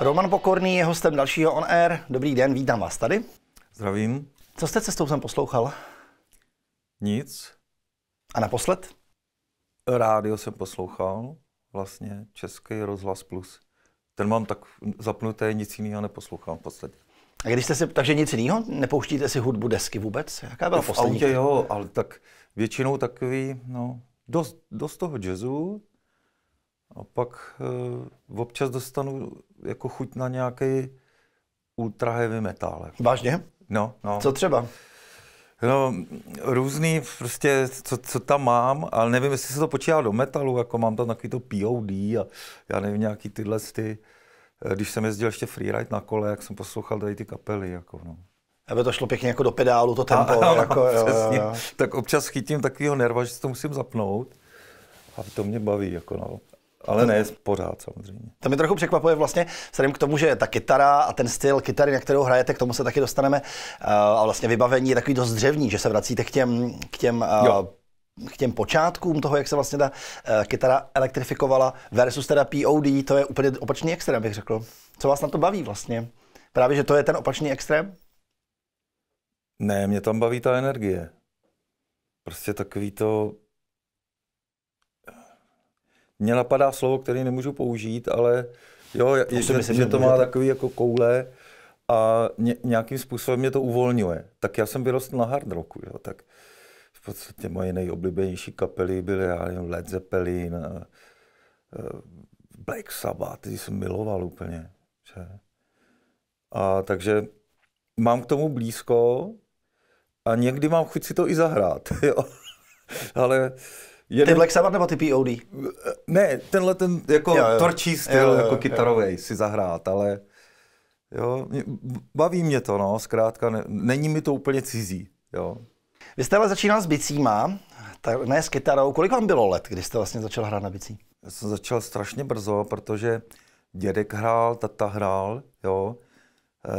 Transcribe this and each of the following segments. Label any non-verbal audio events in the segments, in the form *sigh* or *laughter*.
Roman Pokorný je hostem dalšího On Air. Dobrý den, vítám vás tady. Zdravím. Co jste cestou sem poslouchal? Nic. A naposled? Rádio jsem poslouchal, vlastně Český rozhlas plus. Ten mám tak zapnuté, nic jiného neposlouchám v podstatě. A když jste si, takže nic jiného? Nepouštíte si hudbu desky vůbec? Jaká byla v poslední? autě jo, ale tak většinou takový, no, dost, dost toho jazzu, a pak e, občas dostanu jako chuť na nějaký ultra heavy metal. Jako. Vážně? No, no. Co třeba? No, různý prostě, co, co tam mám, ale nevím, jestli se to počítá do metalu, jako mám tam takový to POD a já nevím, nějaký tyhle ty, eh, když jsem jezdil ještě freeride na kole, jak jsem poslouchal tady ty kapely, jako no aby to šlo pěkně jako do pedálu, to tempo. A, *laughs* jako, jo, Jo, jo. Tak občas chytím takového nerva, že si to musím zapnout. A to mě baví, jako no. Ale ne pořád samozřejmě. To mě trochu překvapuje vlastně, vzhledem k tomu, že ta kytara a ten styl kytary, na kterou hrajete, k tomu se taky dostaneme, eh, a vlastně vybavení je takový dost dřevní, že se vracíte k těm, k těm eh, k těm počátkům toho, jak se vlastně ta eh, kytara elektrifikovala versus teda POD, to je úplně opačný extrém, bych řekl. Co vás na to baví vlastně? Právě, že to je ten opačný extrém? Ne, mě tam baví ta energie. Prostě takový to... Mně napadá slovo, které nemůžu použít, ale jo, je, že, myslím, že to má takový jako koule a ně, nějakým způsobem mě to uvolňuje. Tak já jsem vyrostl na hard rocku, jo, tak v podstatě moje nejoblíbenější kapely byly já nevím, Led Zeppelin, a, a e, Black Sabbath, ty jsem miloval úplně. Že? A takže mám k tomu blízko, a někdy mám chuť si to i zahrát, *laughs* jo. Ale Jeden... Ty Black Sabbath nebo ty POD? Ne, tenhle ten jako jo, jo. torčí styl, jo, jo, jako kytarový si zahrát, ale jo, baví mě to, no, zkrátka, ne, není mi to úplně cizí, jo. Vy jste ale začínal s bicíma, tak ne s kytarou. Kolik vám bylo let, když jste vlastně začal hrát na bicí? Já jsem začal strašně brzo, protože dědek hrál, tata hrál, jo. E,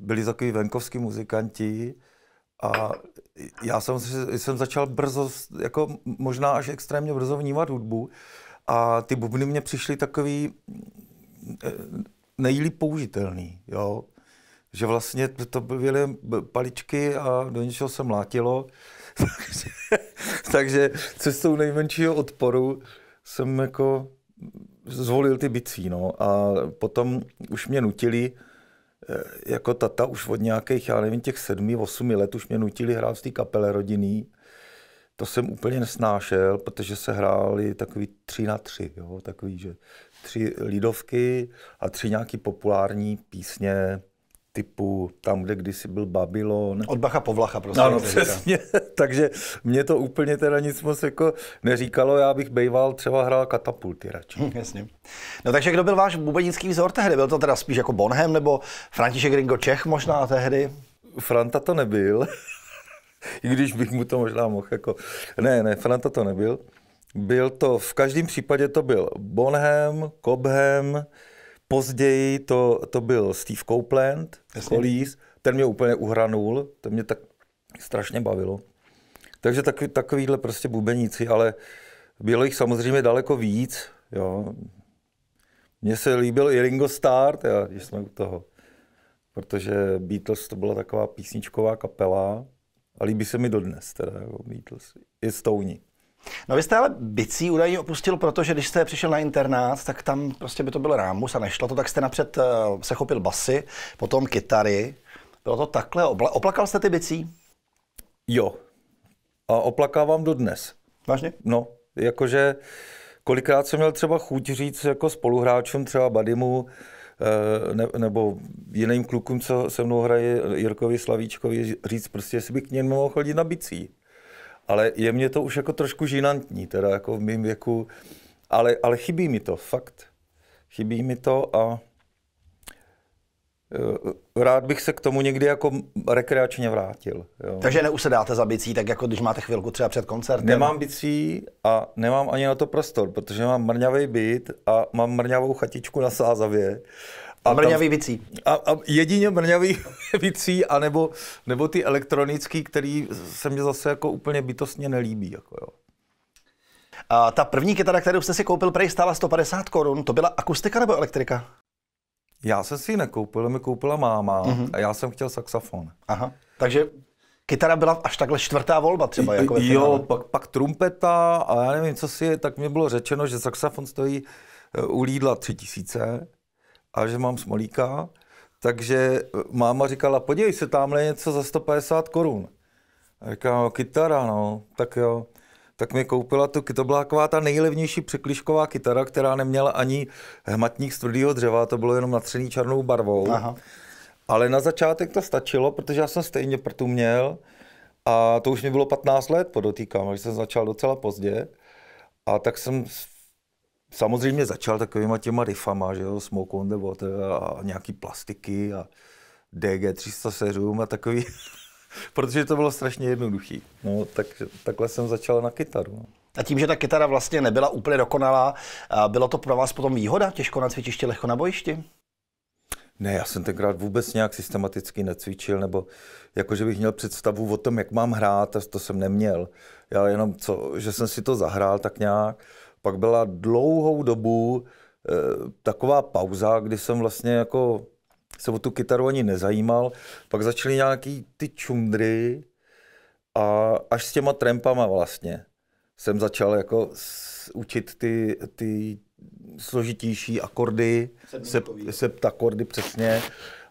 byli takový venkovský muzikanti, a já jsem, jsem začal brzo, jako možná až extrémně brzo vnímat hudbu a ty bubny mě přišly takový eh, nejlíp použitelný, jo. Že vlastně to byly paličky a do něčeho se mlátilo. *laughs* takže, takže cestou nejmenšího odporu jsem jako zvolil ty bicí, no. A potom už mě nutili, Eh, jako tata už od nějakých, já nevím, těch sedmi, osmi let už mě nutili hrát v té kapele rodinný. To jsem úplně nesnášel, protože se hráli takový tři na tři, jo, takový, že tři lidovky a tři nějaký populární písně, typu tam, kde kdysi byl Babylon. Od Bacha po Vlacha, prostě. Ano, přesně. *laughs* Takže mě to úplně teda nic moc jako neříkalo. Já bych bejval třeba hrál katapulty radši. Hm, jasně. No takže kdo byl váš bubenický vzor tehdy? Byl to teda spíš jako Bonhem nebo František Ringo Čech možná tehdy? Franta to nebyl. *laughs* I když bych mu to možná mohl jako... Ne, ne, Franta to nebyl. Byl to, v každém případě to byl Bonhem, Cobham, Později to, to byl Steve Copeland, Jasně. Collies, ten mě úplně uhranul, to mě tak strašně bavilo. Takže takový, takovýhle prostě bubeníci, ale bylo jich samozřejmě daleko víc, jo. Mně se líbil i Ringo Starr, teda, když jsme u toho, protože Beatles to byla taková písničková kapela a líbí se mi dodnes teda, jako Beatles, i Stoney. No vy jste ale bicí údajně opustil, protože když jste přišel na internát, tak tam prostě by to byl rámus a nešlo to, tak jste napřed eh, se chopil basy, potom kytary. Bylo to takhle? Obla- oplakal jste ty bicí? Jo. A oplakávám dnes. Vážně? No, jakože kolikrát jsem měl třeba chuť říct jako spoluhráčům, třeba Badimu, eh, ne, nebo jiným klukům, co se mnou hraje Jirkovi Slavíčkovi, říct prostě, jestli bych k němu mohl chodit na bicí ale je mě to už jako trošku žinantní, teda jako v mém věku, ale, ale chybí mi to, fakt. Chybí mi to a e, rád bych se k tomu někdy jako rekreačně vrátil. Jo. Takže neusedáte za bicí, tak jako když máte chvilku třeba před koncertem? Nemám bicí a nemám ani na to prostor, protože mám mrňavý byt a mám mrňavou chatičku na Sázavě a mrňavý vicí. A, a jedině mrňavý *laughs* vicí, anebo, nebo ty elektronický, který se mě zase jako úplně bytostně nelíbí. Jako jo. A ta první kytara, kterou jste si koupil, prej stála 150 korun. To byla akustika nebo elektrika? Já jsem si ji nekoupil, mi koupila máma mm-hmm. a já jsem chtěl saxofon. Aha, takže kytara byla až takhle čtvrtá volba třeba. Jako jo, jo pak, pak trumpeta a já nevím, co si je, tak mi bylo řečeno, že saxofon stojí eh, u Lidla tři tisíce a že mám smolíka, takže eh, máma říkala, podívej se, tamhle něco za 150 korun. A říkám, no, kytara, no, tak jo. Tak mi koupila tu, to byla taková ta nejlevnější překlišková kytara, která neměla ani hmatník z tvrdého dřeva, to bylo jenom natřený černou barvou. Aha. Ale na začátek to stačilo, protože já jsem stejně prtu měl a to už mi bylo 15 let, podotýkám, že jsem začal docela pozdě. A tak jsem samozřejmě začal takovýma těma rifama, že jo, Smoke on the Water a nějaký plastiky a DG307 a takový, *laughs* protože to bylo strašně jednoduchý. No, tak, takhle jsem začal na kytaru. No. A tím, že ta kytara vlastně nebyla úplně dokonalá, bylo to pro vás potom výhoda? Těžko na cvičišti, lehko na bojišti? Ne, já jsem tenkrát vůbec nějak systematicky necvičil, nebo jakože bych měl představu o tom, jak mám hrát, a to jsem neměl. Já jenom, co, že jsem si to zahrál tak nějak pak byla dlouhou dobu e, taková pauza, kdy jsem vlastně jako se o tu kytaru ani nezajímal. Pak začaly nějaký ty čundry a až s těma trampama vlastně jsem začal jako učit ty, ty složitější akordy, septakordy se přesně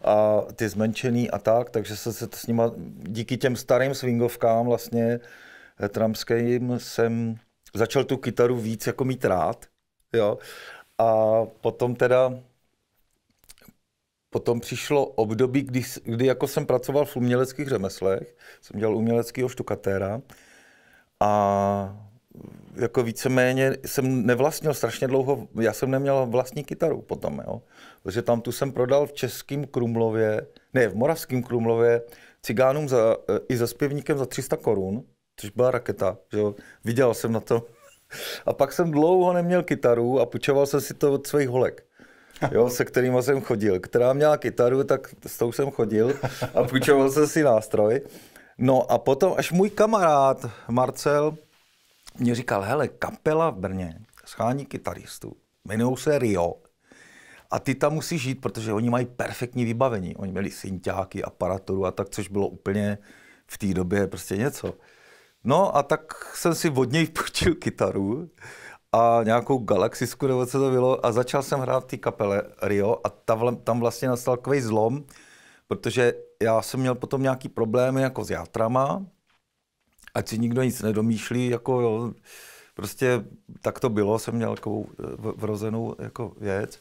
a ty zmenšený a tak, takže se, se s nima, díky těm starým swingovkám vlastně eh, tramským jsem začal tu kytaru víc jako mít rád, jo. A potom teda, potom přišlo období, kdy, kdy jako jsem pracoval v uměleckých řemeslech, jsem dělal uměleckého štukatéra a jako víceméně jsem nevlastnil strašně dlouho, já jsem neměl vlastní kytaru potom, jo. Protože tam tu jsem prodal v českém Krumlově, ne, v moravském Krumlově, cigánům za, i za zpěvníkem za 300 korun což byla raketa, že jo? Viděl jsem na to. A pak jsem dlouho neměl kytaru a půjčoval jsem si to od svých holek. Jo, se kterými jsem chodil. Která měla kytaru, tak s tou jsem chodil a půjčoval jsem si nástroj. No a potom, až můj kamarád Marcel mě říkal, hele, kapela v Brně schání kytaristů, jmenují se Rio, a ty tam musíš žít, protože oni mají perfektní vybavení. Oni měli synťáky, aparaturu a tak, což bylo úplně v té době prostě něco. No a tak jsem si od něj *laughs* půjčil kytaru a nějakou galaxisku nebo co to bylo a začal jsem hrát v té kapele Rio a tam vlastně nastal takový zlom, protože já jsem měl potom nějaký problémy jako s játrama, ať si nikdo nic nedomýšlí, jako jo, prostě tak to bylo, jsem měl takovou eh, vrozenou jako věc.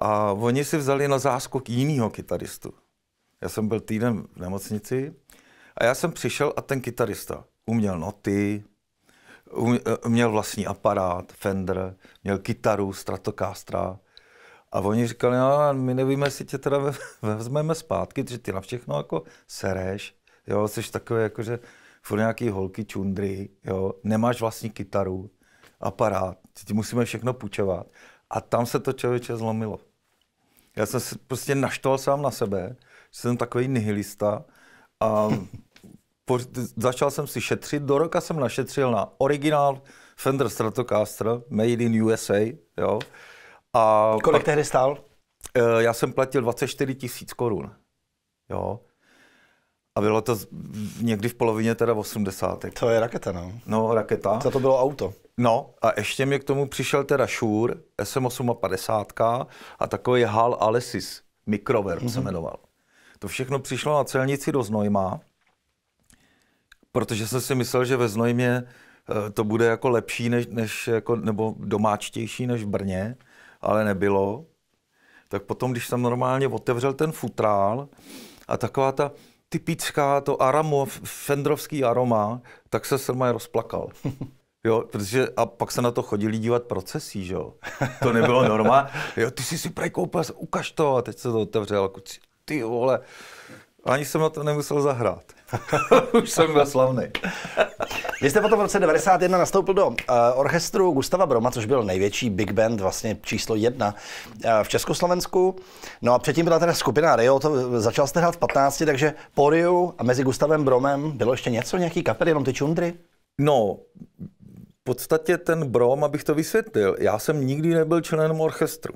A oni si vzali na záskok jinýho kytaristu. Já jsem byl týden v nemocnici a já jsem přišel a ten kytarista uměl noty, měl vlastní aparát, Fender, měl kytaru, Stratocastra. A oni říkali, no, my nevíme, jestli tě teda *laughs* vezmeme zpátky, protože ty na všechno jako sereš, jo, jsi takový jako, že furt nějaký holky čundry, jo, nemáš vlastní kytaru, aparát, ti musíme všechno půjčovat. A tam se to člověče zlomilo. Já jsem se prostě naštval sám na sebe, že jsem takový nihilista a po, začal jsem si šetřit, do roka jsem našetřil na originál Fender Stratocaster, made in USA, jo. A Kolik pak, tehdy stál? Eh, já jsem platil 24 tisíc korun, jo. A bylo to někdy v polovině teda 80. To je raketa, no. No, raketa. Co to bylo auto. No a ještě mi k tomu přišel teda Shure SM58 a takový HAL Alesis, Mikrover mm-hmm. se mhm. jmenoval. To všechno přišlo na celnici do Znojma, protože jsem si myslel, že ve Znojmě eh, to bude jako lepší než, než jako, nebo domáčtější než v Brně, ale nebylo. Tak potom, když jsem normálně otevřel ten futrál a taková ta typická to aramo, fendrovský aroma, tak se Srmaj rozplakal. *laughs* Jo, protože a pak se na to chodili dívat procesí, že jo. To nebylo normální. Jo, ty jsi si prej koupil, ukaž to. A teď se to otevřel, ty vole, ani jsem na to nemusel zahrát. *laughs* Už jsem byl slavný. Vy jste potom v roce 91 nastoupil do uh, orchestru Gustava Broma, což byl největší big band, vlastně číslo jedna uh, v Československu. No a předtím byla teda skupina Rio, to začal jste hrát v 15, takže po Rio a mezi Gustavem Bromem bylo ještě něco, nějaký kapel, jenom ty čundry? No, v podstatě ten Brom, abych to vysvětlil, já jsem nikdy nebyl členem orchestru.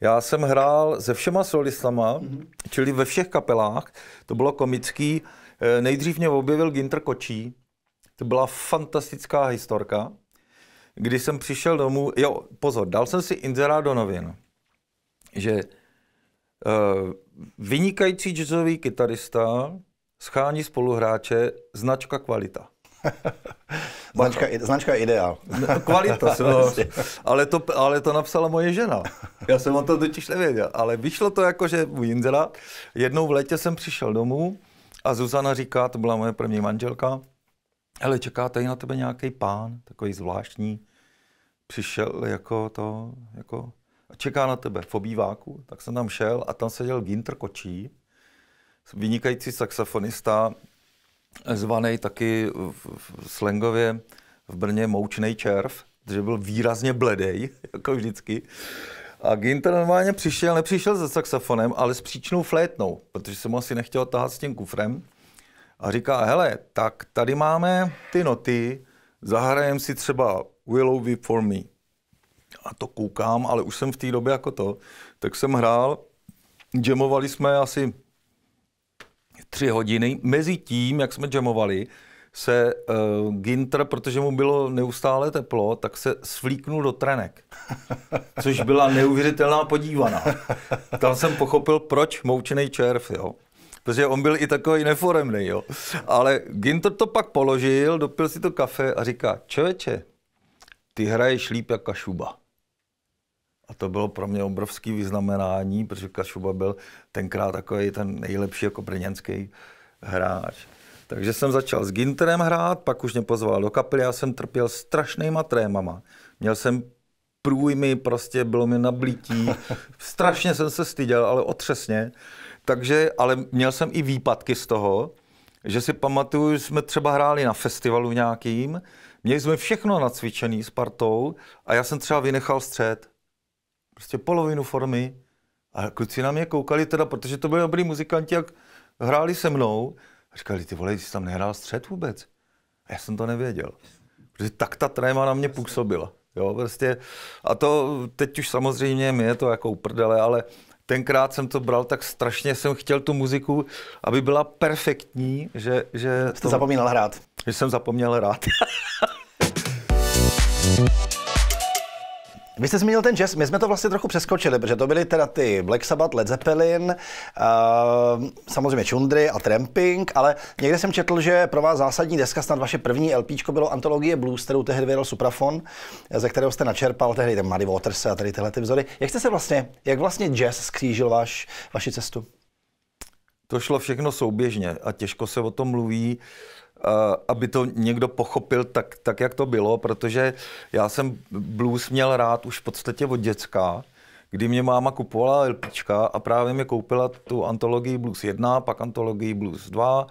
Já jsem hrál se všema solistama, mm-hmm. čili ve všech kapelách. To bylo komický. Eh, nejdřív mě objevil Ginter Kočí. To byla fantastická historka. Když jsem přišel domů, jo, pozor, dal jsem si inzerát do novin, že eh, vynikající jazzový kytarista schání spoluhráče značka kvalita. *laughs* značka, značka ideál. Kvalita, no, *laughs* ale, to, ale to napsala moje žena. Já jsem o to totiž nevěděl, ale vyšlo to jako, že u Jindra. Jednou v létě jsem přišel domů a Zuzana říká, to byla moje první manželka, ale čeká tady na tebe nějaký pán, takový zvláštní, přišel jako to, jako, a čeká na tebe v obýváku, tak jsem tam šel a tam seděl Ginter Kočí, vynikající saxofonista, zvaný taky v slangově v Brně moučnej červ, že byl výrazně bledej, *laughs* jako vždycky. A Ginter normálně přišel, nepřišel se saxofonem, ale s příčnou flétnou, protože jsem asi nechtěl tahat s tím kufrem. A říká, hele, tak tady máme ty noty, zahrajem si třeba Willow Weep For Me. A to koukám, ale už jsem v té době jako to, tak jsem hrál, jamovali jsme asi tři hodiny. Mezi tím, jak jsme jamovali, se uh, Ginter, protože mu bylo neustále teplo, tak se svlíknul do trenek, *laughs* což byla neuvěřitelná podívaná. Tam jsem pochopil, proč moučený červ, jo. Protože on byl i takový neforemný, jo. Ale Ginter to pak položil, dopil si to kafe a říká, čověče, ty hraješ líp jak Kašuba. A to bylo pro mě obrovský vyznamenání, protože Kašuba byl tenkrát takový ten nejlepší jako brněnský hráč. Takže jsem začal s Ginterem hrát, pak už mě pozval do kapely, já jsem trpěl strašnýma trémama. Měl jsem průjmy, prostě bylo mi nablítí, *laughs* strašně jsem se styděl, ale otřesně. Takže, ale měl jsem i výpadky z toho, že si pamatuju, že jsme třeba hráli na festivalu nějakým, měli jsme všechno nacvičený s partou a já jsem třeba vynechal střed prostě polovinu formy a kluci na mě koukali teda, protože to byli dobrý muzikanti, jak hráli se mnou. A říkali, ty vole, jsi tam nehrál střed vůbec. A já jsem to nevěděl. Protože tak ta tréma na mě působila. Jo, prostě. A to teď už samozřejmě mě je to jako uprdele, ale tenkrát jsem to bral tak strašně, jsem chtěl tu muziku, aby byla perfektní, že... že Jste to, zapomínal hrát. Že jsem zapomněl hrát. *laughs* Vy jste zmínil ten jazz, my jsme to vlastně trochu přeskočili, protože to byly teda ty Black Sabbath, Led Zeppelin, uh, samozřejmě Chundry a Tramping, ale někde jsem četl, že pro vás zásadní deska, snad vaše první LP bylo antologie Blues, kterou tehdy vyjel Suprafon, ze kterého jste načerpal tehdy ten Muddy Waters a tady tyhle ty vzory. Jak jste se vlastně, jak vlastně jazz skřížil vaš, vaši cestu? To šlo všechno souběžně a těžko se o tom mluví. Uh, aby to někdo pochopil tak, tak, jak to bylo, protože já jsem blues měl rád už v podstatě od děcka, kdy mě máma kupovala LPčka a právě mi koupila tu antologii Blues 1, pak antologii Blues 2,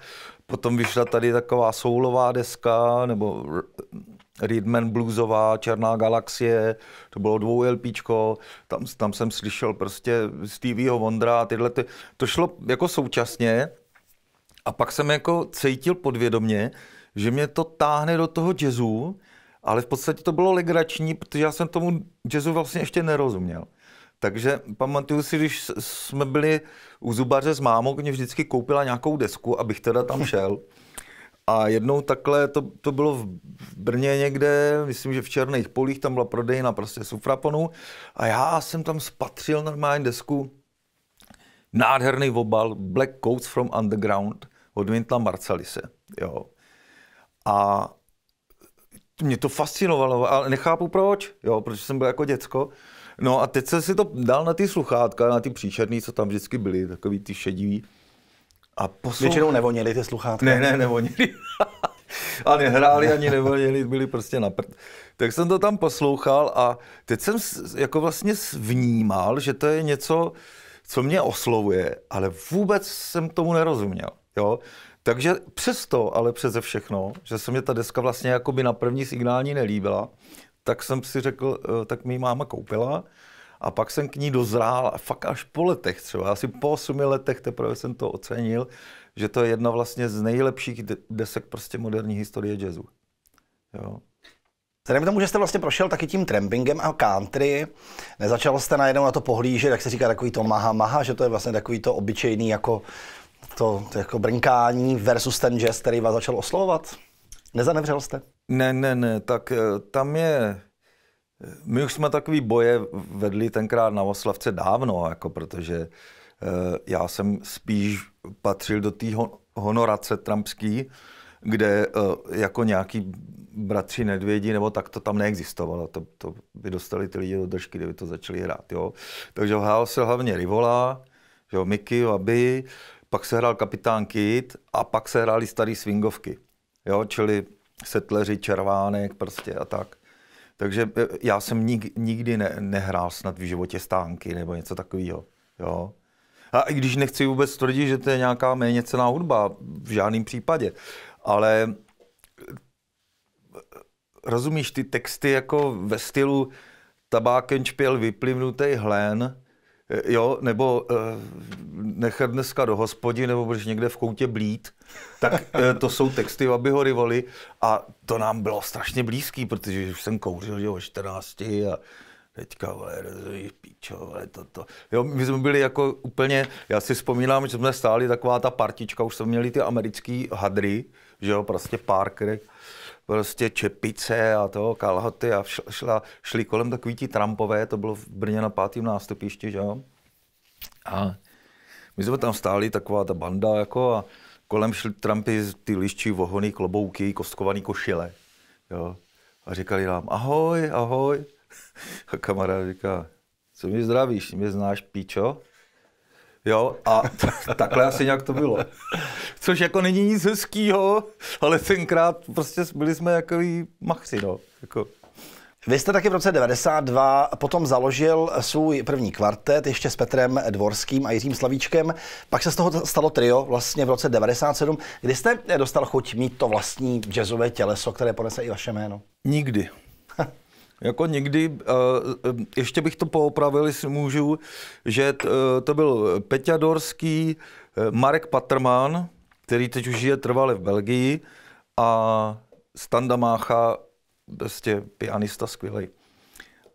potom vyšla tady taková soulová deska, nebo Readman Bluesová, Černá galaxie, to bylo dvou LPčko, tam, tam jsem slyšel prostě Stevieho Vondra a tyhle. Ty, to šlo jako současně, a pak jsem jako cítil podvědomně, že mě to táhne do toho jazzu, ale v podstatě to bylo legrační, protože já jsem tomu jazzu vlastně ještě nerozuměl. Takže pamatuju si, když jsme byli u zubaře s mámou, mě vždycky koupila nějakou desku, abych teda tam *laughs* šel. A jednou takhle, to, to bylo v Brně někde, myslím, že v Černých polích, tam byla prodejna prostě sufraponu, A já jsem tam spatřil normální desku, nádherný obal, Black Coats from Underground od Vintla Marcalise. Jo. A mě to fascinovalo, ale nechápu proč, jo, protože jsem byl jako děcko. No a teď jsem si to dal na ty sluchátka, na ty příšerný, co tam vždycky byly, takový ty šedivý. A poslou... Většinou nevoněli ty sluchátka? Ne, ne, nevoněli. *laughs* a nehráli ani nevoněli, byli prostě na prd. Tak jsem to tam poslouchal a teď jsem jako vlastně vnímal, že to je něco, co mě oslovuje, ale vůbec jsem tomu nerozuměl. Jo? Takže přesto, ale přeze všechno, že se mě ta deska vlastně jako by na první signální nelíbila, tak jsem si řekl, eh, tak mi máma koupila a pak jsem k ní dozrál a fakt až po letech třeba, asi po 8 letech teprve jsem to ocenil, že to je jedna vlastně z nejlepších desek prostě moderní historie jazzu. Jo. Vzhledem k tomu, že jste vlastně prošel taky tím trampingem a country, nezačal jste najednou na to pohlížet, jak se říká, takový to maha maha, že to je vlastně takový to obyčejný jako to, to jako brnkání versus ten jazz, který vás začal oslovovat? Nezanevřel jste? Ne, ne, ne, tak eh, tam je... Eh, my už jsme takový boje vedli tenkrát na Oslavce dávno, jako protože eh, já jsem spíš patřil do té honorace trampský, kde jako nějaký bratři nedvědi, nebo tak to tam neexistovalo. To, to by dostali ty lidi do držky, kdyby to začali hrát. Jo. Takže hrál se hlavně Rivola, jo, Miky, Aby, pak se hrál kapitán Kid a pak se hrály staré swingovky. Jo, čili setleři, červánek prostě a tak. Takže e, já jsem nik, nikdy ne, nehrál snad v životě stánky nebo něco takového. Jo. A i když nechci vůbec tvrdit, že to je nějaká méně cená hudba, v žádném případě, ale e, rozumíš ty texty jako ve stylu tabákem čpěl vyplivnutý hlen, Eh, jo, nebo e, nechat dneska do hospody, nebo budeš někde v koutě blít, tak e, to jsou texty Vabyho Rivoli a to nám bylo strašně blízký, protože už jsem kouřil že, o 14 a teďka, vole, rozumíš, píčo, vole, to, To. Jo, my jsme byli jako úplně, já si vzpomínám, že jsme stáli taková ta partička, už jsme měli ty americké hadry, že jo, prostě Parker, prostě čepice a to, kalhoty a šla, šla, šli kolem takový ti trampové, to bylo v Brně na pátém nástupišti, že jo. A my jsme tam stáli, taková ta banda, jako a kolem šli Trumpy ty liščí, vohony, klobouky, kostkovaný košile, jo. A říkali nám, ahoj, ahoj. *laughs* A kamarád říká, co mi zdravíš, mě znáš, píčo? Jo, a *laughs* takhle asi nějak to bylo. Což jako není nic hezkýho, ale tenkrát prostě byli jsme jako machři, no. Jako. Vy jste taky v roce 92 potom založil svůj první kvartet ještě s Petrem Dvorským a Jiřím Slavíčkem. Pak se z toho stalo trio vlastně v roce 97. Kdy jste dostal chuť mít to vlastní jazzové těleso, které ponese i vaše jméno? Nikdy. Jako někdy, eh, eh, ještě bych to poopravil, jestli můžu, že eh, to byl Peťa Dorský, Marek Patrman, který teď už žije trvale v Belgii, a Standa Mácha, prostě pianista skvělý.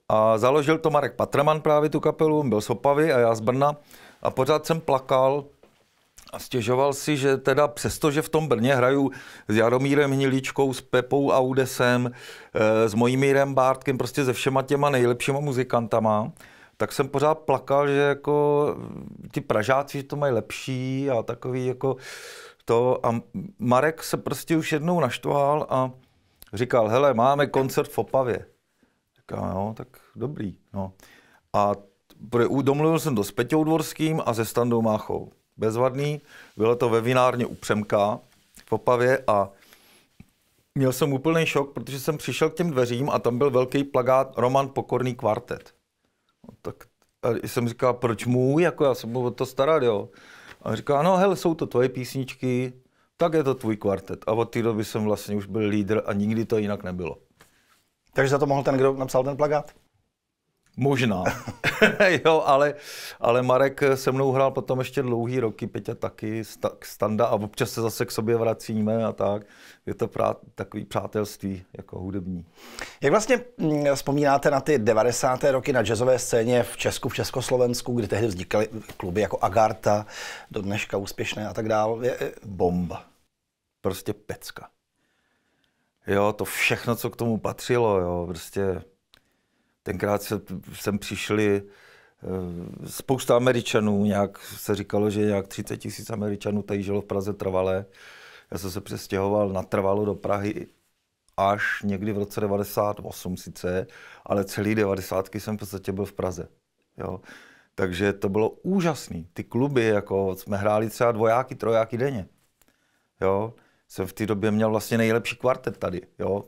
A založil to Marek Patrman právě tu kapelu, byl z Opavy a já z Brna. A pořád jsem plakal, a stěžoval si, že teda přesto, že v tom Brně hraju s Jaromírem Hniličkou, s Pepou Audesem, eh, s Mojmírem Bártkem, prostě se všema těma nejlepšíma muzikantama, tak jsem pořád plakal, že jako ty Pražáci že to mají lepší a takový jako to. A Marek se prostě už jednou naštval a říkal, hele, máme koncert v Opavě. Říkal, jo, tak dobrý. No. A domluvil jsem to s Peťou Dvorským a se Standou Máchou bezvadný. Bylo to ve vinárně u Přemka v Opavě a měl jsem úplný šok, protože jsem přišel k těm dveřím a tam byl velký plagát Roman Pokorný kvartet. No, tak a jsem říkal, proč můj, jako já jsem o to staral, jo. A říkal no hele, jsou to tvoje písničky, tak je to tvůj kvartet. A od té doby jsem vlastně už byl lídr a nikdy to jinak nebylo. Takže za to mohl ten, kdo napsal ten plagát? Možná. *laughs* jo, ale, ale Marek se mnou hrál potom ještě dlouhý roky, Peťa taky, sta, standa a občas se zase k sobě vracíme a tak. Je to prá, takový přátelství jako hudební. Jak vlastně mm, vzpomínáte na ty 90. roky na jazzové scéně v Česku, v Československu, kdy tehdy vznikaly kluby jako Agarta, do dneška úspěšné a tak dále? Bomba. Prostě pecka. Jo, to všechno, co k tomu patřilo, jo, prostě Tenkrát se, sem přišli eh, spousta Američanů, nějak se říkalo, že nějak 30 tisíc Američanů tady žilo v Praze trvalé. Já jsem se přestěhoval natrvalo do Prahy až někdy v roce 98 sice, ale celý 90. jsem v podstatě byl v Praze. Jo. Takže to bylo úžasné. Ty kluby, jako jsme hráli třeba dvojáky, trojáky denně. Jo. Jsem v té době měl vlastně nejlepší kvartet tady. Jo.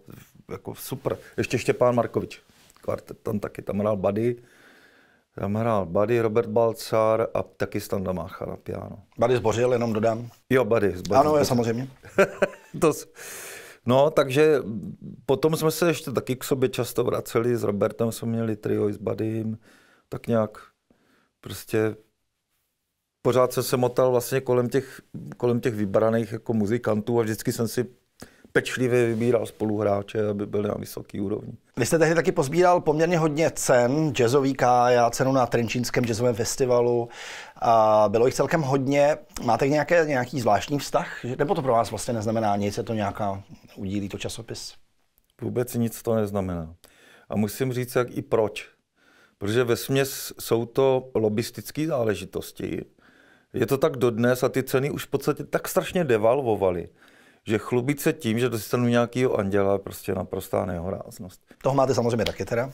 Jako super. Ještě Štěpán Markovič kvartet tam taky, tam hrál Buddy, tam hrál Buddy, Robert Balcar a taky tam namáchal na piano. Buddy zbořil, jenom dodám. Jo, Buddy zbořil. Ano, je samozřejmě. *laughs* to, no, takže potom jsme se ještě taky k sobě často vraceli, s Robertem jsme měli trio i s Buddy, tak nějak prostě pořád jsem se motal vlastně kolem těch, kolem těch vybraných jako muzikantů a vždycky jsem si pečlivě vybíral spoluhráče, aby byli na vysoké úrovni. Vy jste tehdy taky pozbíral poměrně hodně cen, jazzový kája, cenu na Trenčínském jazzovém festivalu. A bylo jich celkem hodně. Máte nějaké, nějaký zvláštní vztah? Nebo to pro vás vlastně neznamená nic? Je to nějaká, udílí to časopis? Vůbec nic to neznamená. A musím říct, jak i proč. Protože ve směs jsou to lobistické záležitosti. Je to tak dodnes a ty ceny už v podstatě tak strašně devalvovaly, že chlubit se tím, že dostanu nějakého anděla, je prostě naprostá nehoráznost. Toho máte samozřejmě taky teda?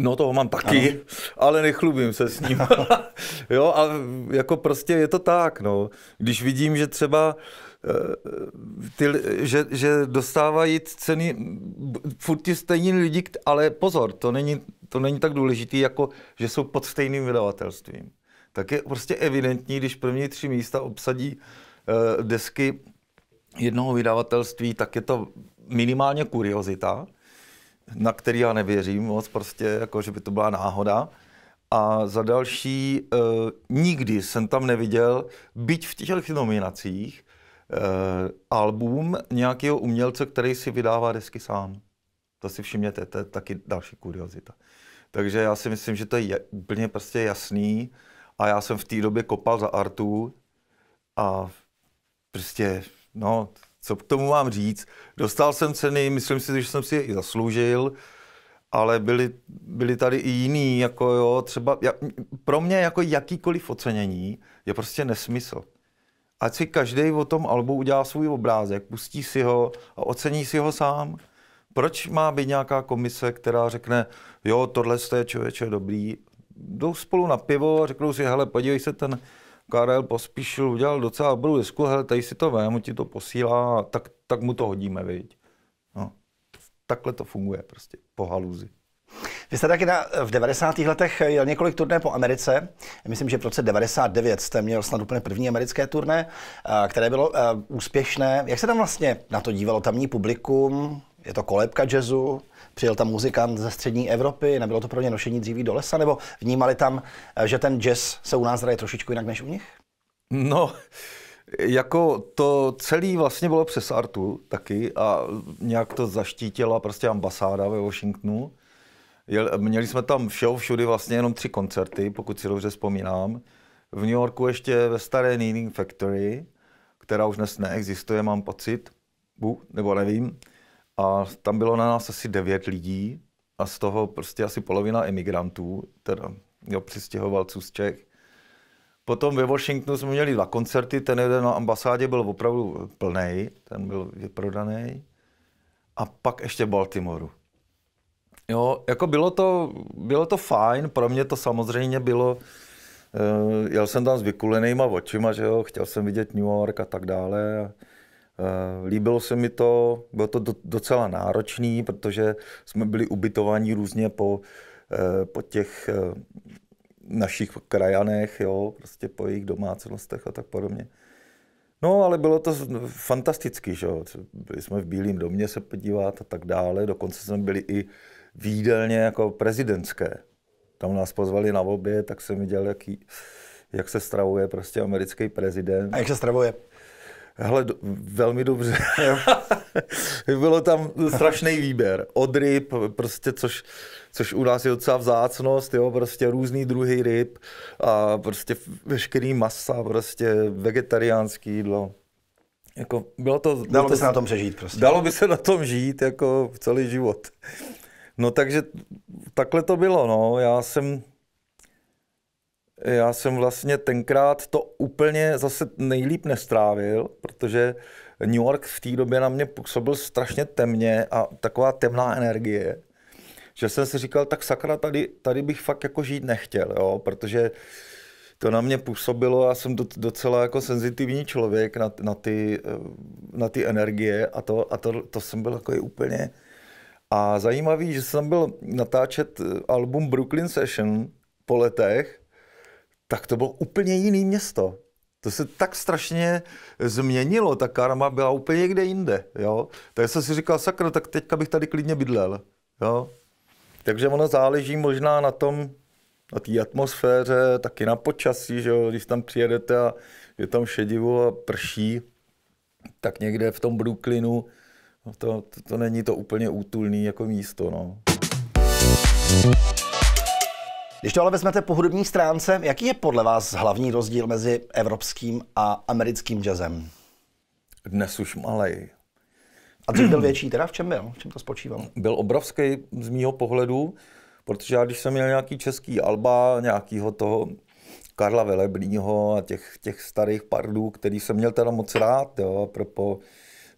No toho mám taky, ano. ale nechlubím se s ním. *laughs* jo, a jako prostě je to tak, no. Když vidím, že třeba eh, ty, že, že dostávají ceny furt ty stejní lidi, ale pozor, to není, to není tak důležitý, jako že jsou pod stejným vydavatelstvím. Tak je prostě evidentní, když první tři místa obsadí eh, desky jednoho vydavatelství, tak je to minimálně kuriozita, na který já nevěřím moc, prostě jako, že by to byla náhoda. A za další, e, nikdy jsem tam neviděl, byť v těch nominacích, e, album nějakého umělce, který si vydává desky sám. To si všimněte, to je taky další kuriozita. Takže já si myslím, že to je úplně prostě jasný a já jsem v té době kopal za Artu a prostě no, co k tomu mám říct. Dostal jsem ceny, myslím si, že jsem si je i zasloužil, ale byli, byli tady i jiný, jako jo, třeba, já, pro mě jako jakýkoliv ocenění je prostě nesmysl. Ať si každý o tom albu udělá svůj obrázek, pustí si ho a ocení si ho sám. Proč má být nějaká komise, která řekne, jo, tohle je člověče dobrý, jdou spolu na pivo a řeknou si, hele, podívej se, ten Karel Pospíšil udělal docela dobrou disku, hele, tady si to vem, ti to posílá, tak, tak mu to hodíme, viď. No. Takhle to funguje prostě, po haluzi. Vy jste taky na, v 90. letech jel několik turné po Americe. Myslím, že v roce 99 jste měl snad úplně první americké turné, které bylo úspěšné. Jak se tam vlastně na to dívalo tamní publikum? je to kolebka jazzu, přijel tam muzikant ze střední Evropy, nebylo to pro ně nošení dříví do lesa, nebo vnímali tam, eh, že ten jazz se u nás hraje trošičku jinak než u nich? No, jako to celé vlastně bylo přes Artu taky a nějak to zaštítila prostě ambasáda ve Washingtonu. Měli jsme tam všeho všudy vlastně jenom tři koncerty, pokud si dobře vzpomínám. V New Yorku ještě ve staré Needing Factory, která už dnes neexistuje, mám pocit, Bu, nebo nevím. A tam bylo na nás asi devět lidí a z toho prostě asi polovina emigrantů, teda jo, přistěhovalců z Čech. Potom ve Washingtonu jsme měli dva koncerty, ten jeden na ambasádě byl opravdu plný, ten byl vyprodaný. A pak ještě v Baltimoru. Jo, jako bylo to, bylo to fajn, pro mě to samozřejmě bylo, eh, jel jsem tam s vykulenýma očima, že jo, chtěl jsem vidět New York a tak dále. Eh, líbilo se mi to, bylo to docela náročný, protože jsme byli ubytováni různě po, eh, po těch eh, našich krajanech, jo, prostě po jejich domácnostech a tak podobně. No, ale bylo to fantastický, že Byli jsme v Bílém domě se podívat a tak dále. Dokonce jsme byli i v jídelně jako prezidentské. Tam nás pozvali na oběd, tak jsem viděl, jaký, jak se stravuje prostě americký prezident. A jak se stravuje? Hele, velmi dobře. *laughs* Bylo tam strašný výběr. Od ryb, prostě, což, což u nás je docela vzácnost, jo, prostě různý druhý ryb a prostě veškerý masa, prostě vegetariánský jídlo. Jako, bylo to, dalo to, by se na tom přežít prostě. Dalo by se na tom žít jako celý život. No takže takhle to bylo, no. Já jsem já jsem vlastně tenkrát to úplně zase nejlíp nestrávil, protože New York v té době na mě působil strašně temně a taková temná energie, že jsem si říkal, tak sakra, tady, tady bych fakt jako žít nechtěl, jo, protože to na mě působilo, já jsem docela jako senzitivní člověk na, na, ty, eh, na ty energie a to, a to, to jsem byl jako úplně... A zajímavý, že jsem byl natáčet eh, album Brooklyn Session po letech, tak to bylo úplně jiný město. To se tak strašně změnilo, ta karma byla úplně někde jinde. Jo? Tak jsem si říkal, sakra, tak teďka bych tady klidně bydlel. Jo? Takže ono záleží možná na tom, na té atmosféře, taky na počasí, že jo? když tam přijedete a je tam šedivo a prší, tak někde v tom Brooklynu no to, to, to není to úplně útulný jako místo. No. Když to ale vezmete po hudební stránce, jaký je podle vás hlavní rozdíl mezi evropským a americkým jazzem? Dnes už malej. A co byl větší, teda v čem byl? V čem to spočívalo? Byl obrovský z mýho pohledu, protože já když jsem měl nějaký český alba, nějakýho toho Karla Velebního a těch, těch starých pardů, který jsem měl teda moc rád, jo, propo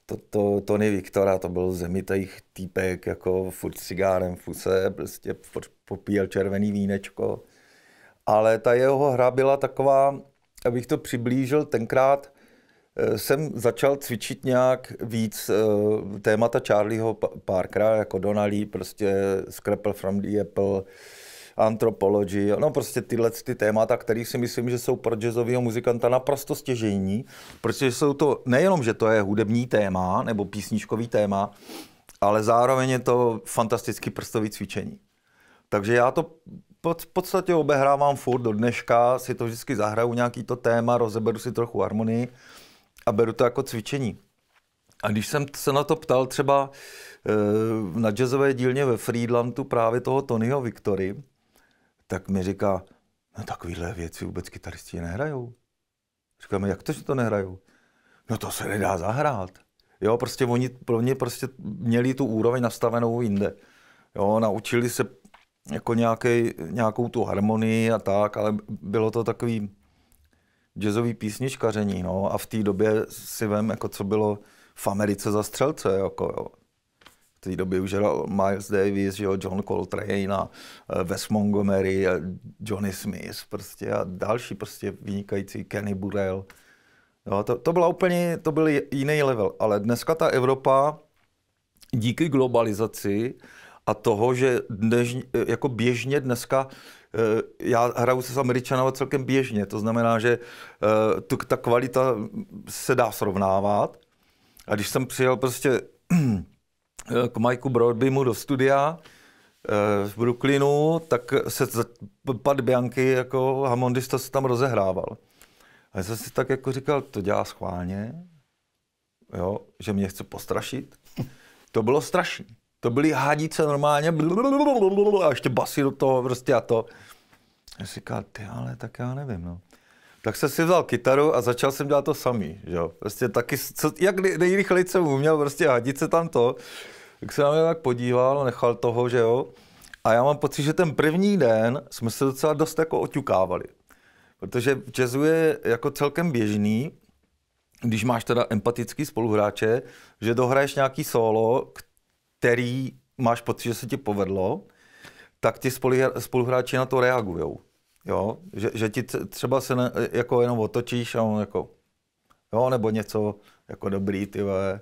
to, to, Tony Viktora, to byl zemitejch týpek, jako furt cigárem v fuse, prostě furt popíjel červený vínečko. Ale ta jeho hra byla taková, abych to přiblížil, tenkrát eh, jsem začal cvičit nějak víc eh, témata Charlieho Parkera, jako Donalí, prostě Scrapple from the Apple, Anthropology, no prostě tyhle ty témata, které si myslím, že jsou pro jazzového muzikanta naprosto stěžení, protože jsou to nejenom, že to je hudební téma nebo písničkový téma, ale zároveň je to fantastický prstový cvičení. Takže já to pod, podstatě obehrávám furt do dneška, si to vždycky zahraju nějaký to téma, rozeberu si trochu harmonii a beru to jako cvičení. A když jsem se na to ptal třeba e, na jazzové dílně ve Friedlandu právě toho Tonyho Victory, tak mi říká, no takovýhle věci vůbec kytaristi nehrajou. Říkáme, jak to, že to nehrajou? No to se nedá zahrát. Jo, prostě oni pro mě prostě měli tu úroveň nastavenou jinde. Jo, naučili se jako nějaký, nějakou tu harmonii a tak, ale bylo to takový jazzový písničkaření, no, a v té době si vem, jako co bylo v Americe za střelce, jako jo. V té době už hrál Miles Davis, jo, John Coltrane a eh, Wes Montgomery a Johnny Smith prostě a další prostě vynikající Kenny Burrell. Jo, to, to, byla úplně, to byl jiný level, ale dneska ta Evropa díky globalizaci a toho, že dnež, jako běžně dneska eh, já hraju se s Američanama celkem běžně, to znamená, že eh, tu, ta kvalita se dá srovnávat. A když jsem přijel prostě *clears throat* eh, k Mikeu Broadbymu do studia v Brooklynu, tak se pad Bianky jako hamondista se tam rozehrával. A já jsem si tak jako říkal, to dělá schválně, jo, že mě chce postrašit. To bylo strašné. To byly hádíce normálně a ještě basy do toho prostě a to. Já si říkal, ty ale tak já nevím, no. Tak jsem si vzal kytaru a začal jsem dělat to samý, že jo. Prostě taky, co, jak nejrychleji jsem uměl prostě hádíce tam to. Tak jsem na mě tak podíval, nechal toho, že jo. A já mám pocit, že ten první den jsme se docela dost jako oťukávali. Protože v jazzu je jako celkem běžný, když máš teda empatický spoluhráče, že dohraješ nějaký solo, který máš pocit, že se ti povedlo, tak ti spoluhráči na to reagují. Jo? Že, že ti třeba se ne, jako jenom otočíš a on jako, jo, nebo něco jako dobrý, ty ve.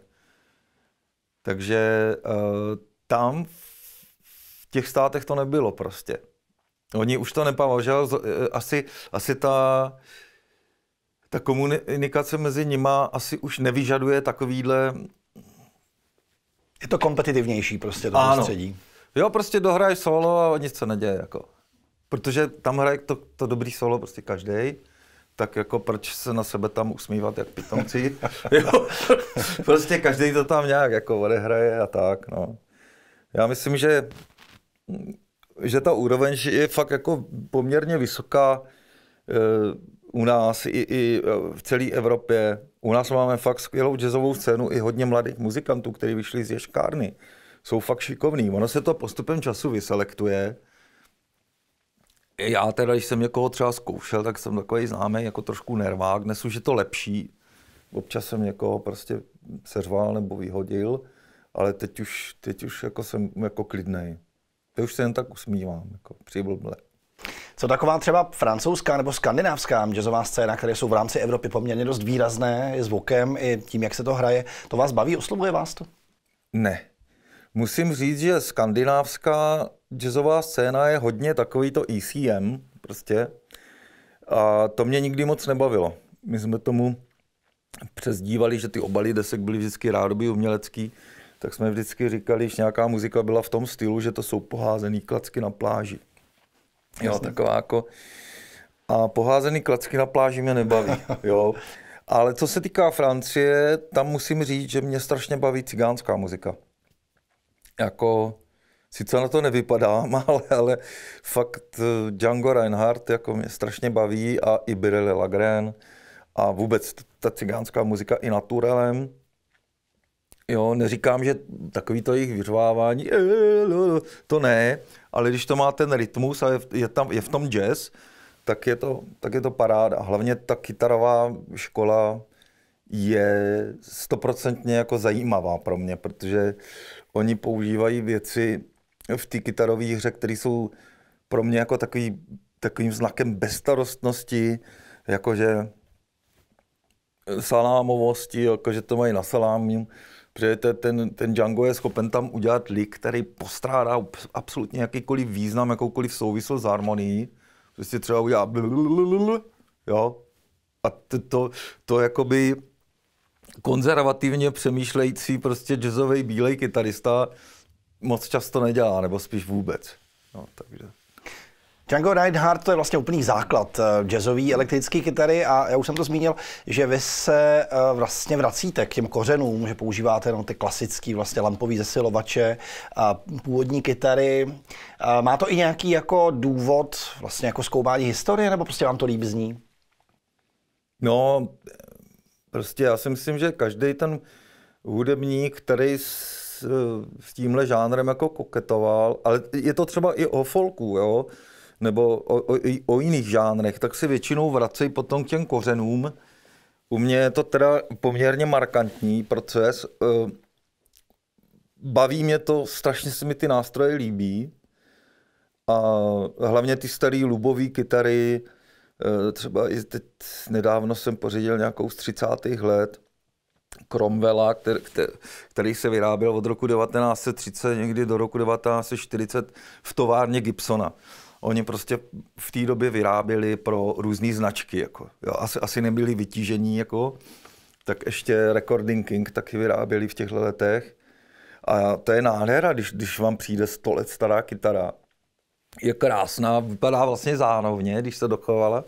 Takže uh, tam v těch státech to nebylo prostě. Oni už to nepavažel, eh, asi, asi ta, ta komunikace mezi nima asi už nevyžaduje takovýhle je to kompetitivnější prostě to ano. prostředí. Jo, prostě dohraj solo a nic se neděje. Jako. Protože tam hraje to, to dobrý solo prostě každý tak jako proč se na sebe tam usmívat jak pitomci, *laughs* *laughs* prostě každý to tam nějak jako odehraje a tak, no. Já myslím, že, že ta úroveň je fakt jako poměrně vysoká, eh, u nás i, i e, v celé Evropě. U nás máme fakt skvělou jazzovou scénu i hodně mladých muzikantů, kteří vyšli z ješkárny. Jsou fakt šikovní. Ono se to postupem času vyselektuje. Já teda, když jsem někoho třeba zkoušel, tak jsem takový známý jako trošku nervák. Dnes už je to lepší. Občas jsem někoho prostě seřval nebo vyhodil, ale teď už, teď už jako jsem jako klidnej. Teď už se jen tak usmívám, jako přiblble. Co taková třeba francouzská nebo skandinávská jazzová scéna, které jsou v rámci Evropy poměrně dost výrazné, i zvukem, i tím, jak se to hraje, to vás baví, oslovuje vás to? Ne. Musím říct, že skandinávská jazzová scéna je hodně takový to ECM, prostě. A to mě nikdy moc nebavilo. My jsme tomu přezdívali, že ty obaly desek byly vždycky rádoby umělecký, tak jsme vždycky říkali, že nějaká muzika byla v tom stylu, že to jsou poházený klacky na pláži. Jo, Jasně. taková jako... A poházený klacky na pláži mě nebaví, *laughs* jo. Ale co se týká Francie, tam musím říct, že mě strašně baví cigánská muzika. Jako, sice na to nevypadá *laughs* ale, ale fakt eh, Django Reinhardt jako mě strašně baví a i Birelli Lagren a vůbec ta cigánská muzika i naturelem. Jo, neříkám, že takový to jejich vyřvávání, eh, eh, eh, to ne, ale když to má ten rytmus a je, tam, je v tom jazz, tak je, to, tak je to paráda. Hlavně ta kytarová škola je stoprocentně jako zajímavá pro mě, protože oni používají věci v té kytarové hře, které jsou pro mě jako takový, takovým znakem bezstarostnosti, jakože salámovosti, jakože to mají na salámu. Protože ten, ten Django je schopen tam udělat lik, který postrádá absolutně jakýkoliv význam, jakoukoliv souvislost s harmonií. Prostě třeba udělá jo. A to, to, to jakoby konzervativně přemýšlející prostě jazzový bílej kytarista moc často nedělá, nebo spíš vůbec. No, takže. Django Reinhardt to je vlastně úplný základ eh, jazzový elektrické kytary a já už jsem to zmínil, že vy se eh, vlastně vracíte k těm kořenům, že používáte no, ty klasické vlastně lampové zesilovače, a původní kytary. A má to i nějaký jako důvod, vlastně jako zkoumání historie, nebo prostě vám to líb zní? No, prostě já si myslím, že každý ten hudebník, který s, s tímhle žánrem jako koketoval, ale je to třeba i o folku, jo, nebo o, o, o jiných žánrech, tak si většinou vracejí potom k těm kořenům. U mě je to teda poměrně markantní proces. Eh, baví mě to, strašně se mi ty nástroje líbí. A hlavně ty staré lubové kytary, eh, třeba i teď nedávno jsem pořídil nějakou z 30. let, Cromwella, který, který se vyráběl od roku 1930 někdy do roku 1940 v továrně Gibsona oni prostě v té době vyráběli pro různé značky, jako, jo, asi, asi nebyli vytížení, jako, tak ještě Recording King taky vyráběli v těchto letech. A to je nádhera, když, když vám přijde 100 let stará kytara. Je krásná, vypadá vlastně zánovně, když se dochovala.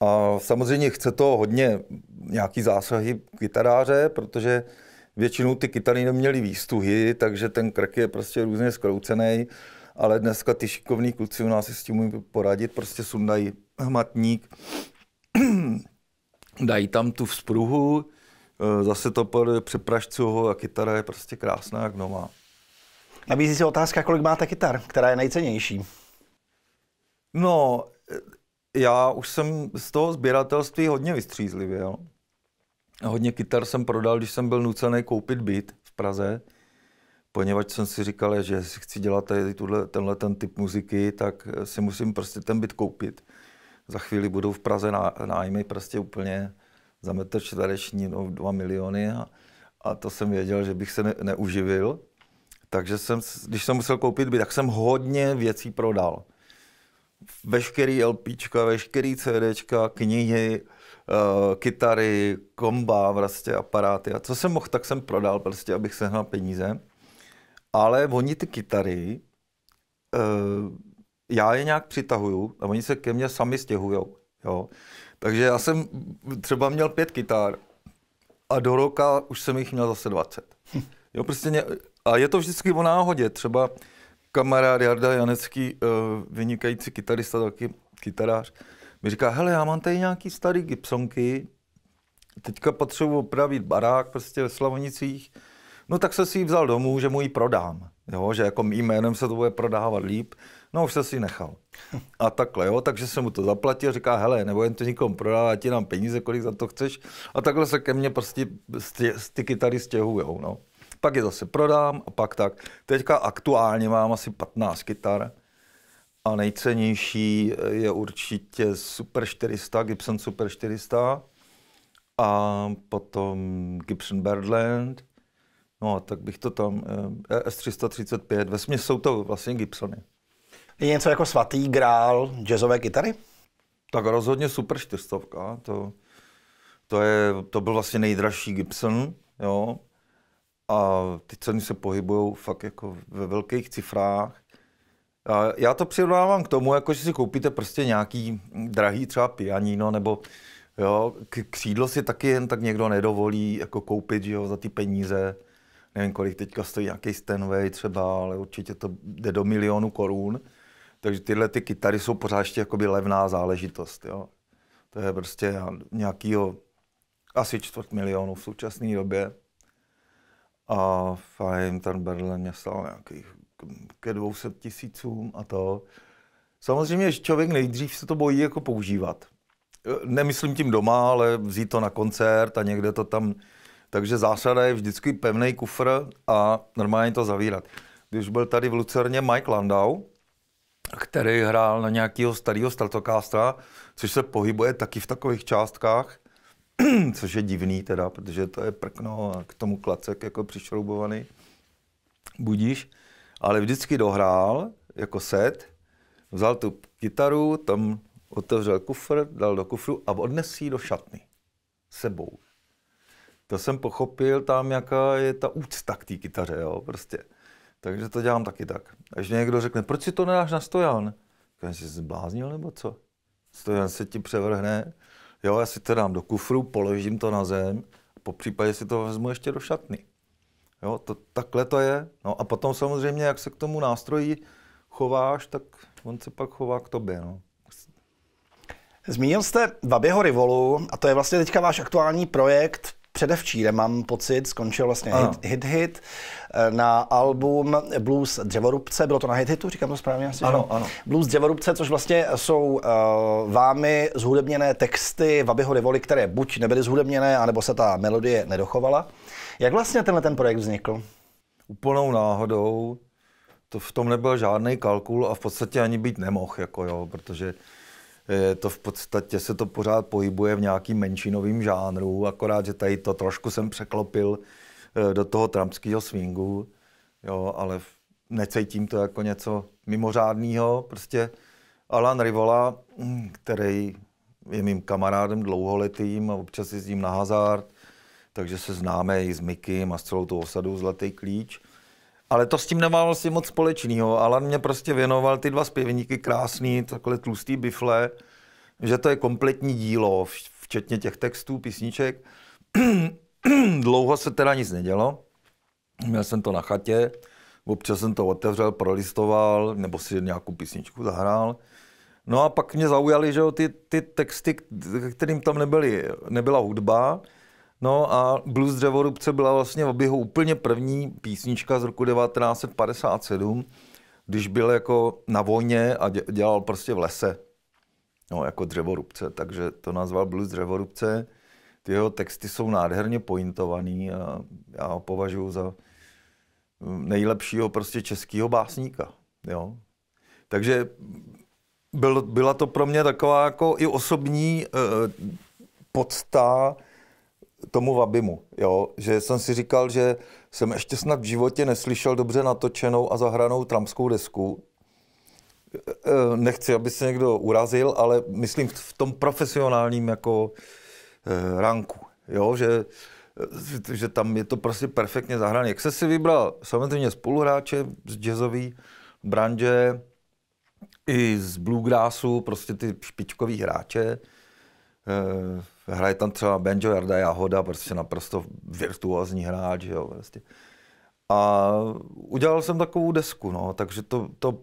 A samozřejmě chce to hodně nějaký zásahy kytaráře, protože většinou ty kytary neměly výstuhy, takže ten krk je prostě různě zkroucený ale dneska ty šikovní kluci u nás si s tím umí poradit, prostě sundají hmatník, *clears throat* dají tam tu vzpruhu, e, zase to přepražcu ho a kytara je prostě krásná jak nová. Nabízí se otázka, kolik máte kytar, která je nejcennější? No, e, já už jsem z toho sběratelství hodně vystřízlivěl. Hodně kytar jsem prodal, když jsem byl nucený koupit byt v Praze poněvadž jsem si říkal, že si chci dělat tady tuhle, tenhle ten typ muziky, tak eh, si musím prostě ten byt koupit. Za chvíli budou v Praze ná, nájmy prostě úplně za metr čtvereční, no, dva miliony a, a to jsem věděl, že bych se ne, neuživil. Takže jsem, když jsem musel koupit byt, tak jsem hodně věcí prodal. Veškerý LPčka, veškerý CDčka, knihy, uh, kytary, komba, vlastně aparáty a co jsem mohl, tak jsem prodal prostě, abych sehnal peníze ale oni ty kytary, uh, já je nějak přitahuju a oni se ke mně sami stěhují. Jo. Takže já jsem třeba měl pět kytar a do roka už jsem jich měl zase 20. *laughs* Jo, prostě mě, a je to vždycky o náhodě. Třeba kamarád Jarda Janecký, uh, vynikající kytarista, taky kytarář, mi říká, hele, já mám tady nějaký starý Gibsonky, teďka potřebuji opravit barák prostě ve Slavonicích, No tak se si ji vzal domů, že mu ji prodám. Jo, že jako mým jménem se to bude prodávat líp. No už se si ji nechal. A takhle, jo, takže jsem mu to zaplatil, říká, hele, nebo jen to nikomu prodávat, ti nám peníze, kolik za to chceš. A takhle se ke mně prostě ty kytary stěhujou, no. Pak je zase prodám a pak tak. Teďka aktuálně mám asi 15 kytar. A nejcennější je určitě Super 400, Gibson Super 400 a potom Gibson Birdland No, tak bych to tam, ES335, eh, e ve směs jsou to vlastně Gibsony. Je něco jako svatý grál jazzové kytary? Tak rozhodně super čtyřstovka. to, to, je, to byl vlastně nejdražší Gibson, jo. A ty ceny se pohybují fakt jako ve velkých cifrách. A já to přirovnávám k tomu, jako že si koupíte prostě nějaký drahý třeba pianino nebo jo, křídlo si taky jen tak někdo nedovolí jako koupit jo, za ty peníze nevím kolik teďka stojí nějaký Stanway třeba, ale určitě to jde do milionu korun. Takže tyhle ty kytary jsou pořád ještě jakoby levná záležitost. Jo. To je prostě nějakýho asi čtvrt milionu v současné době. A fajn, ten Berlin mě stál nějakých ke 200 tisícům a to. Samozřejmě, že člověk nejdřív se to bojí jako používat. Nemyslím tím doma, ale vzít to na koncert a někde to tam takže zásada je vždycky pevný kufr a normálně to zavírat. Když byl tady v Lucerně Mike Landau, který hrál na nějakého starého Stratocastra, což se pohybuje taky v takových částkách, *clears throat* což je divný teda, protože to je prkno a k tomu klacek jako přišroubovaný. Budíš. Ale vždycky dohrál jako set, vzal tu kytaru, tam otevřel kufr, dal do kufru a odnesl ji do šatny sebou to jsem pochopil tam, jaká je ta úcta k té kytaře, jo, prostě. Takže to dělám taky tak. Až mě někdo řekne, proč si to nedáš na stojan? když jsi zbláznil nebo co? Stojan se ti převrhne, jo, já si to dám do kufru, položím to na zem, po případě si to vezmu ještě do šatny. Jo, to, takhle to je. No a potom samozřejmě, jak se k tomu nástroji chováš, tak on se pak chová k tobě, no. Zmínil jste Baběho Rivolu a to je vlastně teďka váš aktuální projekt předevčírem, mám pocit, skončil vlastně hit, hit Hit eh, na album Blues Dřevorubce, bylo to na Hit Hitu, říkám to správně asi? Ano, ano. Blues Dřevorubce, což vlastně jsou uh, vámi zhudebněné texty Vabyho Rivoli, které buď nebyly zhudebněné, anebo se ta melodie nedochovala. Jak vlastně tenhle ten projekt vznikl? Úplnou náhodou, to v tom nebyl žádný kalkul a v podstatě ani být nemohl, jako jo, protože je eh, to v podstatě se to pořád pohybuje v nějakým menšinovým žánru, akorát, že tady to trošku jsem překlopil eh, do toho trampského swingu, jo, ale necítím to jako něco mimořádného. Prostě Alan Rivola, mm, který je mým kamarádem dlouholetým a občas jezdím na hazard, takže se známe i s Mikym a s celou tu osadu Zlatý klíč. Ale to s tím nemám si moc společného. Alan mě prostě věnoval ty dva zpěvníky krásný, takhle tlustý bifle, že to je kompletní dílo, včetně těch textů, písniček. *clears throat* Dlouho se teda nic nedělo. Měl jsem to na chatě, občas jsem to otevřel, prolistoval, nebo si nějakou písničku zahrál. No a pak mě zaujaly, že jo, ty, ty texty, kterým tam nebyly, nebyla hudba, No a Blues dřevorubce byla vlastně v oběhu úplně první písnička z roku 1957, když byl jako na vojně a dělal prostě v lese. No, jako dřevorubce, takže to nazval Blues dřevorubce. Ty jeho texty jsou nádherně pointovaný a já ho považuji za mm, nejlepšího prostě českého básníka. Jo? Takže byl, byla to pro mě taková jako i osobní eh, eh podsta, tomu Vabimu, jo? že jsem si říkal, že jsem ještě snad v životě neslyšel dobře natočenou a zahranou tramskou desku. E, e, nechci, aby se někdo urazil, ale myslím v tom profesionálním jako e, ranku, jo? Že, že tam je to prostě perfektně zahrané. Jak se si vybral samozřejmě spoluhráče z jazzový branže, i z bluegrassu, prostě ty špičkový hráče, hraje tam třeba Benjo Jarda Jahoda, prostě naprosto virtuózní hráč, jo, prostě. A udělal jsem takovou desku, no, takže to, to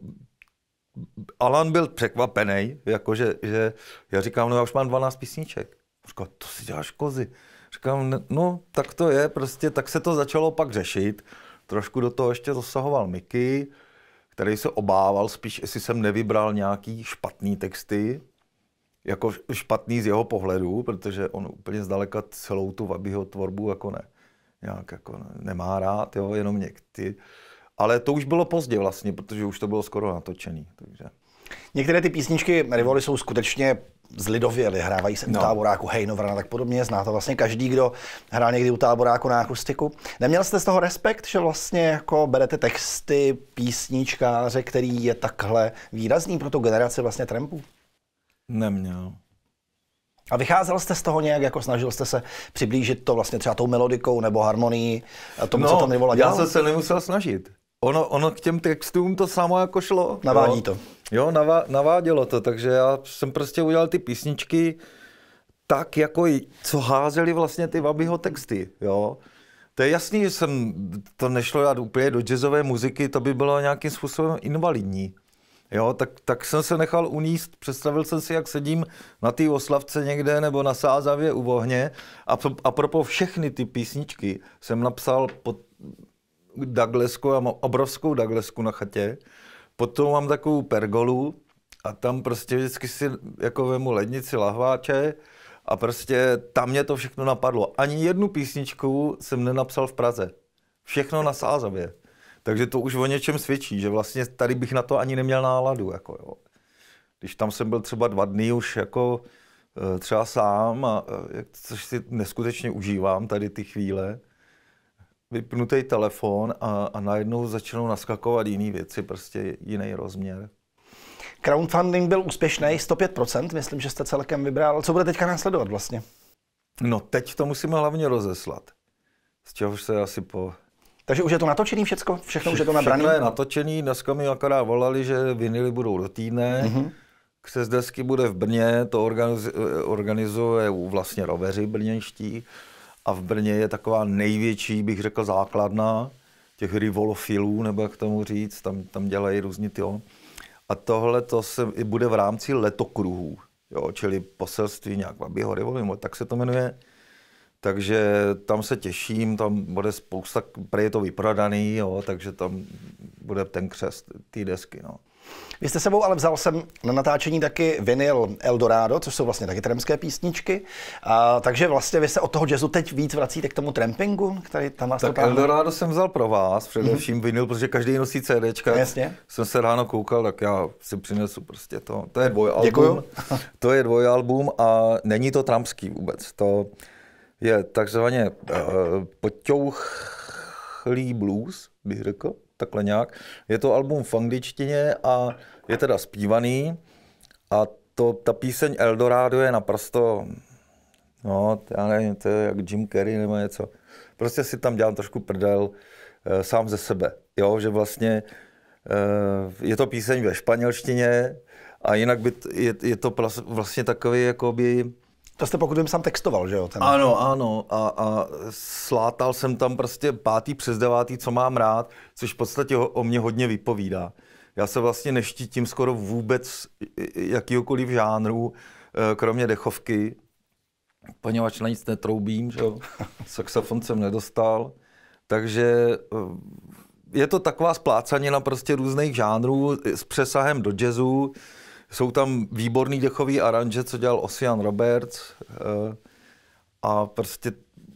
Alan byl překvapený, jakože, že já říkám, no já už mám 12 písniček. Říkal, to si děláš kozy. Říkám, no tak to je, prostě tak se to začalo pak řešit. Trošku do toho ještě zasahoval Miky, který se obával spíš, jestli jsem nevybral nějaký špatný texty, jako špatný z jeho pohledu, protože on úplně zdaleka celou tu Vabyho tvorbu jako ne, nějak jako nemá rád, jo, jenom někdy. Ale to už bylo pozdě vlastně, protože už to bylo skoro natočený. Takže. Některé ty písničky Rivoli jsou skutečně z zlidověli, hrávají se no. u táboráku Hejnovrana tak podobně, zná to vlastně každý, kdo hrál někdy u táboráku na akustiku. Neměl jste z toho respekt, že vlastně jako berete texty písničkáře, který je takhle výrazný pro tu generaci vlastně trampů? Neměl. A vycházel jste z toho nějak, jako snažil jste se přiblížit to vlastně třeba tou melodikou nebo harmonií, tomu, no, co tam Rivola dělal? já jsem se nemusel snažit. Ono, ono k těm textům to samo jako šlo. Navádí jo? to. Jo, navá, navádělo to, takže já jsem prostě udělal ty písničky tak, jako co házeli vlastně ty Vabyho texty, jo. To je jasný, že jsem to nešlo dát úplně do jazzové muziky, to by bylo nějakým způsobem invalidní. Jo, tak, tak jsem se nechal uníst, představil jsem si, jak sedím na té oslavce někde nebo na sázavě u ohně a, a propo všechny ty písničky jsem napsal pod Douglasku, já mám obrovskou Douglasku na chatě, potom mám takovou pergolu a tam prostě vždycky si jako vemu lednici lahváče a prostě tam mě to všechno napadlo. Ani jednu písničku jsem nenapsal v Praze. Všechno na sázavě. Takže to už o něčem svědčí, že vlastně tady bych na to ani neměl náladu. Jako, jo. Když tam jsem byl třeba dva dny už jako eh, třeba sám, a, eh, což si neskutečně užívám tady ty chvíle, vypnutý telefon a, a najednou začnou naskakovat jiné věci, prostě jiný rozměr. Crowdfunding byl úspěšný, 105%, myslím, že jste celkem vybral. Co bude teďka následovat vlastně? No teď to musíme hlavně rozeslat, z čehož se asi po takže už je to natočený všecko? Všechno už je to nabrané? Všechno je natočený, dneska mi akorát volali, že vinily budou do týdne. Mm-hmm. Křes desky bude v Brně, to organizuje, vlastně roveři brněnští. A v Brně je taková největší, bych řekl, základna těch rivolofilů, nebo jak tomu říct, tam, tam dělají různý ty. A tohle to se i bude v rámci letokruhů, jo, čili poselství nějak Babiho rivoli, tak se to jmenuje takže tam se těším, tam bude spousta, prý je to vyprodaný, jo, takže tam bude ten křest té desky. No. Vy jste sebou ale vzal jsem na natáčení taky vinyl Eldorado, což jsou vlastně taky tremské písničky. A, takže vlastně vy se od toho jazzu teď víc vracíte k tomu trampingu, který tam vás Tak Eldorado jsem vzal pro vás, především mm-hmm. vinyl, protože každý nosí CD. No, jasně. Jsem se ráno koukal, tak já si přinesu prostě to. To je dvojalbum. Děkuju. to je dvojalbum a není to trampský vůbec. To, je takzvaně uh, poťouchlý blues, bych řekl, takhle nějak. Je to album v angličtině a je teda zpívaný a to, ta píseň Eldorado je naprosto, no, já nevím, to je jak Jim Carrey nebo něco. Prostě si tam dělám trošku prdel uh, sám ze sebe, jo, že vlastně uh, je to píseň ve španělštině a jinak by t, je, je to vlastně takový jakoby to jste pokud jsem sám textoval, že jo? Ten... Ano, ano. A, a slátal jsem tam prostě pátý přes devátý, co mám rád, což v podstatě o, o mě hodně vypovídá. Já se vlastně neštítím skoro vůbec jakýkoliv žánru, eh, kromě dechovky, poněvadž na nic netroubím, že jo? *laughs* Saxofon jsem nedostal. Takže eh, je to taková splácanina prostě různých žánrů s přesahem do jazzu, jsou tam výborný dechový aranže, co dělal Osian Roberts eh, a prostě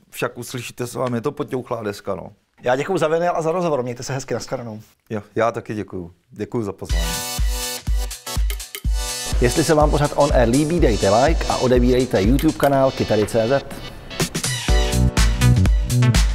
však uslyšíte s vámi, je to potěuchlá deska. No. Já děkuji za vinyl a za rozhovor, mějte se hezky, na skranu. Jo, já taky děkuji. Děkuji za pozvání. Jestli se vám pořád On Air líbí, dejte like a odebírejte YouTube kanál Kytary.cz. thank you